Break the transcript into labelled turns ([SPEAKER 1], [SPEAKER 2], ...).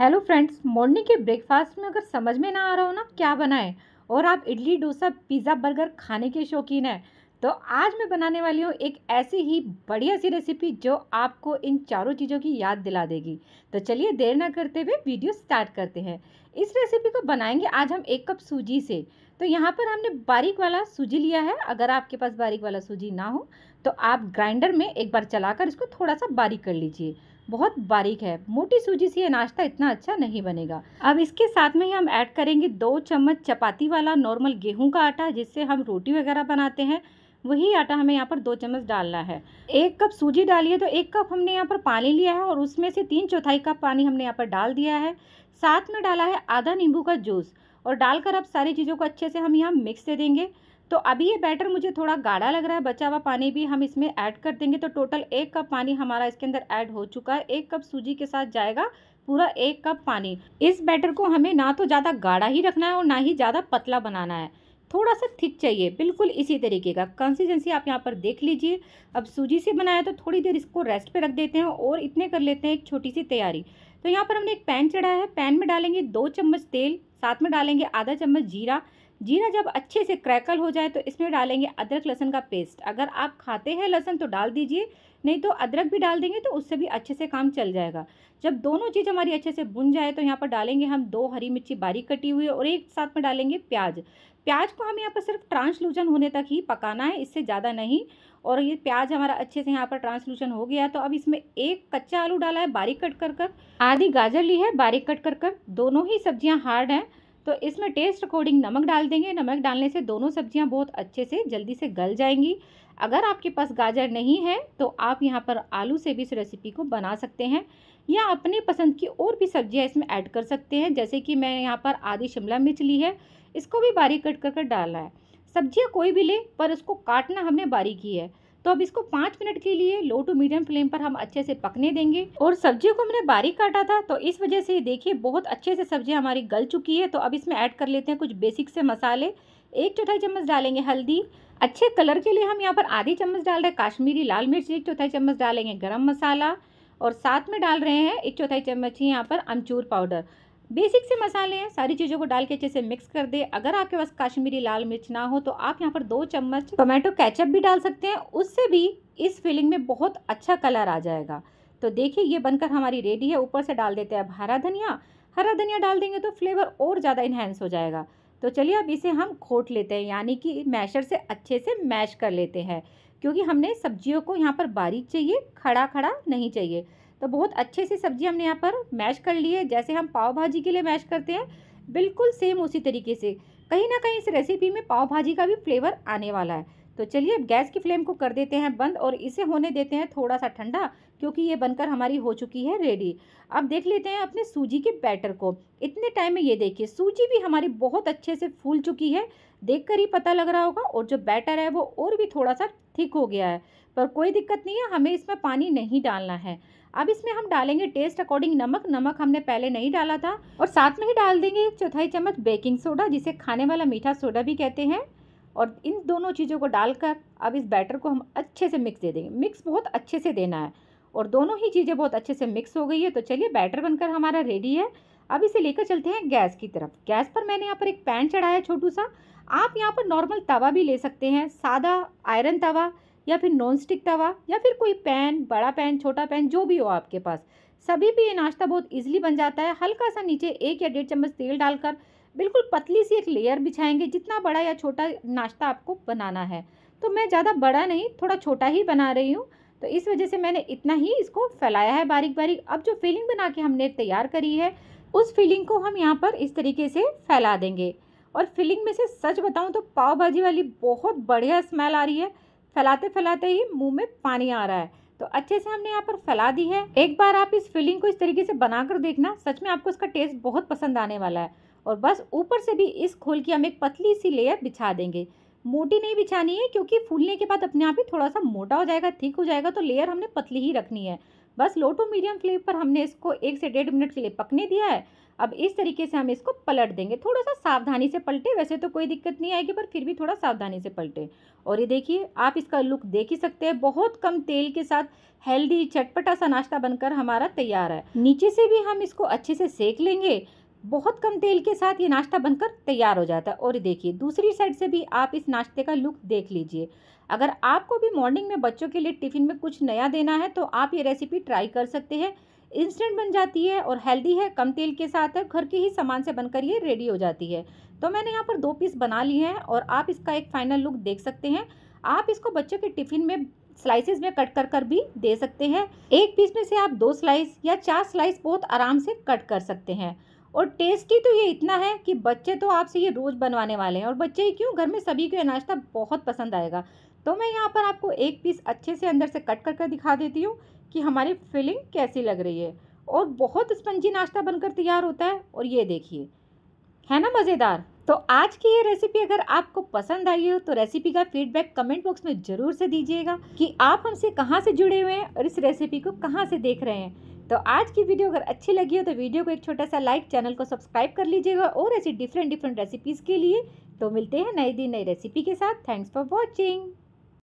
[SPEAKER 1] hello friends morning के breakfast में अगर समझ में ना आ रहा हो ना क्या बनाएं और आप इडली डोसा पिज़्ज़ा बर्गर खाने के शौकीन हैं तो आज मैं बनाने वाली हूँ एक ऐसी ही बढ़िया सी रेसिपी जो आपको इन चारों चीज़ों की याद दिला देगी तो चलिए देर ना करते हुए वीडियो स्टार्ट करते हैं इस रेसिपी को बनाएंगे आज हम एक कप सूजी से तो यहाँ पर हमने बारीक वाला सूजी लिया है अगर आपके पास बारीक वाला सूजी ना हो तो आप ग्राइंडर में एक बार चलाकर इसको थोड़ा सा बारीक कर लीजिए बहुत बारीक है मोटी सूजी से यह नाश्ता इतना अच्छा नहीं बनेगा अब इसके साथ में ही हम ऐड करेंगे दो चम्मच चपाती वाला नॉर्मल गेहूं का आटा जिससे हम रोटी वगैरह बनाते हैं वही आटा हमें यहाँ पर दो चम्मच डालना है एक कप सूजी डालिए तो एक कप हमने यहाँ पर पानी लिया है और उसमें से तीन चौथाई कप पानी हमने यहाँ पर डाल दिया है साथ में डाला है आधा नींबू का जूस और डालकर अब सारी चीज़ों को अच्छे से हम यहाँ मिक्स दे देंगे तो अभी ये बैटर मुझे थोड़ा गाढ़ा लग रहा है बचा हुआ पानी भी हम इसमें ऐड कर देंगे तो टोटल एक कप पानी हमारा इसके अंदर ऐड हो चुका है एक कप सूजी के साथ जाएगा पूरा एक कप पानी इस बैटर को हमें ना तो ज़्यादा गाढ़ा ही रखना है और ना ही ज़्यादा पतला बनाना है थोड़ा सा थिक चाहिए बिल्कुल इसी तरीके का कंसिस्टेंसी आप यहाँ पर देख लीजिए अब सूजी से बनाया तो थोड़ी देर इसको रेस्ट पे रख देते हैं और इतने कर लेते हैं एक छोटी सी तैयारी तो यहाँ पर हमने एक पैन चढ़ाया है पैन में डालेंगे दो चम्मच तेल साथ में डालेंगे आधा चम्मच जीरा जीरा हाँ, जब अच्छे से क्रैकल हो जाए तो इसमें डालेंगे अदरक लहसन का पेस्ट अगर आप खाते हैं लहसन तो डाल दीजिए नहीं तो अदरक भी डाल देंगे तो उससे भी अच्छे से काम चल जाएगा जब दोनों चीज़ हमारी अच्छे से बुन जाए तो यहाँ पर डालेंगे हम दो हरी मिर्ची बारीक कटी हुई और एक साथ में डालेंगे प्याज प्याज को हमें यहाँ पर सिर्फ ट्रांसलूजन होने तक ही पकाना है इससे ज़्यादा नहीं और ये प्याज हमारा अच्छे से यहाँ पर ट्रांसलूजन हो गया तो अब इसमें एक कच्चा आलू डाला है बारीक कट कर कर आधी गाजर ली है बारीक कट कर कर दोनों ही सब्जियाँ हार्ड हैं तो इसमें टेस्ट अकॉर्डिंग नमक डाल देंगे नमक डालने से दोनों सब्जियां बहुत अच्छे से जल्दी से गल जाएंगी अगर आपके पास गाजर नहीं है तो आप यहाँ पर आलू से भी इस रेसिपी को बना सकते हैं या अपने पसंद की और भी सब्जियाँ इसमें ऐड कर सकते हैं जैसे कि मैं यहाँ पर आधी शिमला मिर्च ली है इसको भी बारीक कट कर कर डालना है सब्जियाँ कोई भी ले पर उसको काटना हमने बारीक ही है तो अब इसको पाँच मिनट के लिए लो टू मीडियम फ्लेम पर हम अच्छे से पकने देंगे और सब्जियों को हमने बारीक काटा था तो इस वजह से देखिए बहुत अच्छे से सब्जी हमारी गल चुकी है तो अब इसमें ऐड कर लेते हैं कुछ बेसिक से मसाले एक चौथाई चम्मच डालेंगे हल्दी अच्छे कलर के लिए हम यहाँ पर आधी चम्मच डाल रहे हैं काश्मीरी लाल मिर्च एक चौथाई चम्मच डालेंगे गरम मसाला और साथ में डाल रहे हैं एक चौथाई चम्मच ही यहाँ पर अमचूर पाउडर बेसिक से मसाले हैं सारी चीज़ों को डाल के अच्छे से मिक्स कर दे अगर आपके पास काश्मीरी लाल मिर्च ना हो तो आप यहाँ पर दो चम्मच टोमेटो कैचअप भी डाल सकते हैं उससे भी इस फिलिंग में बहुत अच्छा कलर आ जाएगा तो देखिए ये बनकर हमारी रेडी है ऊपर से डाल देते हैं अब हरा धनिया हरा धनिया डाल देंगे तो फ्लेवर और ज़्यादा इन्हेंस हो जाएगा तो चलिए अब इसे हम खोट लेते हैं यानी कि मैशर से अच्छे से मैश कर लेते हैं क्योंकि हमने सब्जियों को यहाँ पर बारीक चाहिए खड़ा खड़ा नहीं चाहिए तो बहुत अच्छे से सब्जी हमने यहाँ पर मैश कर ली है जैसे हम पाव भाजी के लिए मैश करते हैं बिल्कुल सेम उसी तरीके से कहीं ना कहीं इस रेसिपी में पाव भाजी का भी फ्लेवर आने वाला है तो चलिए अब गैस की फ्लेम को कर देते हैं बंद और इसे होने देते हैं थोड़ा सा ठंडा क्योंकि ये बनकर हमारी हो चुकी है रेडी अब देख लेते हैं अपने सूजी के बैटर को इतने टाइम में ये देखिए सूजी भी हमारी बहुत अच्छे से फूल चुकी है देख कर ही पता लग रहा होगा और जो बैटर है वो और भी थोड़ा सा थिक हो गया है पर कोई दिक्कत नहीं है हमें इसमें पानी नहीं डालना है अब इसमें हम डालेंगे टेस्ट अकॉर्डिंग नमक नमक हमने पहले नहीं डाला था और साथ में ही डाल देंगे एक चौथाई चम्मच बेकिंग सोडा जिसे खाने वाला मीठा सोडा भी कहते हैं और इन दोनों चीज़ों को डालकर अब इस बैटर को हम अच्छे से मिक्स दे देंगे मिक्स बहुत अच्छे से देना है और दोनों ही चीज़ें बहुत अच्छे से मिक्स हो गई है तो चलिए बैटर बनकर हमारा रेडी है अब इसे लेकर चलते हैं गैस की तरफ गैस पर मैंने यहाँ पर एक पैन चढ़ाया छोटू सा आप यहाँ पर नॉर्मल तवा भी ले सकते हैं सादा आयरन तवा या फिर नॉन स्टिक तवा या फिर कोई पैन बड़ा पैन छोटा पैन जो भी हो आपके पास सभी पर ये नाश्ता बहुत ईजिली बन जाता है हल्का सा नीचे एक या डेढ़ चम्मच तेल डालकर बिल्कुल पतली सी एक लेयर बिछाएंगे जितना बड़ा या छोटा नाश्ता आपको बनाना है तो मैं ज़्यादा बड़ा नहीं थोड़ा छोटा ही बना रही हूँ तो इस वजह से मैंने इतना ही इसको फैलाया है बारीक बारीक अब जो फिलिंग बना के हमने तैयार करी है उस फिलिंग को हम यहाँ पर इस तरीके से फैला देंगे और फिलिंग में से सच बताऊँ तो पाव भाजी वाली बहुत बढ़िया स्मेल आ रही है फैलाते फैलाते ही मुँह में पानी आ रहा है तो अच्छे से हमने यहाँ पर फैला दी है एक बार आप इस फिलिंग को इस तरीके से बनाकर देखना सच में आपको इसका टेस्ट बहुत पसंद आने वाला है और बस ऊपर से भी इस खोल की हम एक पतली सी लेयर बिछा देंगे मोटी नहीं बिछानी है क्योंकि फूलने के बाद अपने आप ही थोड़ा सा मोटा हो जाएगा ठीक हो जाएगा तो लेयर हमने पतली ही रखनी है बस लो टू मीडियम फ्लेम पर हमने इसको एक से डेढ़ मिनट के लिए पकने दिया है अब इस तरीके से हम इसको पलट देंगे थोड़ा सा सावधानी से पलटे वैसे तो कोई दिक्कत नहीं आएगी पर फिर भी थोड़ा सावधानी से पलटे और ये देखिए आप इसका लुक देख ही सकते हैं बहुत कम तेल के साथ हेल्दी चटपटा सा नाश्ता बनकर हमारा तैयार है नीचे से भी हम इसको अच्छे से सेक लेंगे बहुत कम तेल के साथ ये नाश्ता बनकर तैयार हो जाता है और देखिए दूसरी साइड से भी आप इस नाश्ते का लुक देख लीजिए अगर आपको भी मॉर्निंग में बच्चों के लिए टिफ़िन में कुछ नया देना है तो आप ये रेसिपी ट्राई कर सकते हैं इंस्टेंट बन जाती है और हेल्दी है कम तेल के साथ है घर के ही सामान से बनकर ये रेडी हो जाती है तो मैंने यहाँ पर दो पीस बना लिए हैं और आप इसका एक फाइनल लुक देख सकते हैं आप इसको बच्चों के टिफ़िन में स्लाइसेस में कट कर कर भी दे सकते हैं एक पीस में से आप दो स्लाइस या चार स्लाइस बहुत आराम से कट कर सकते हैं और टेस्टी तो ये इतना है कि बच्चे तो आपसे ये रोज़ बनवाने वाले हैं और बच्चे ही क्यों घर में सभी को यह नाश्ता बहुत पसंद आएगा तो मैं यहाँ पर आपको एक पीस अच्छे से अंदर से कट कर कर दिखा देती हूँ कि हमारी फिलिंग कैसी लग रही है और बहुत स्पंजी नाश्ता बनकर तैयार होता है और ये देखिए है ना मज़ेदार तो आज की ये रेसिपी अगर आपको पसंद आई हो तो रेसिपी का फीडबैक कमेंट बॉक्स में ज़रूर से दीजिएगा कि आप हमसे कहाँ से जुड़े हुए हैं और इस रेसिपी को कहाँ से देख रहे हैं तो आज की वीडियो अगर अच्छी लगी हो तो वीडियो को एक छोटा सा लाइक चैनल को सब्सक्राइब कर लीजिएगा और ऐसी डिफरेंट डिफरेंट रेसिपीज़ के लिए तो मिलते हैं नए दिन नई रेसिपी के साथ थैंक्स फॉर वॉचिंग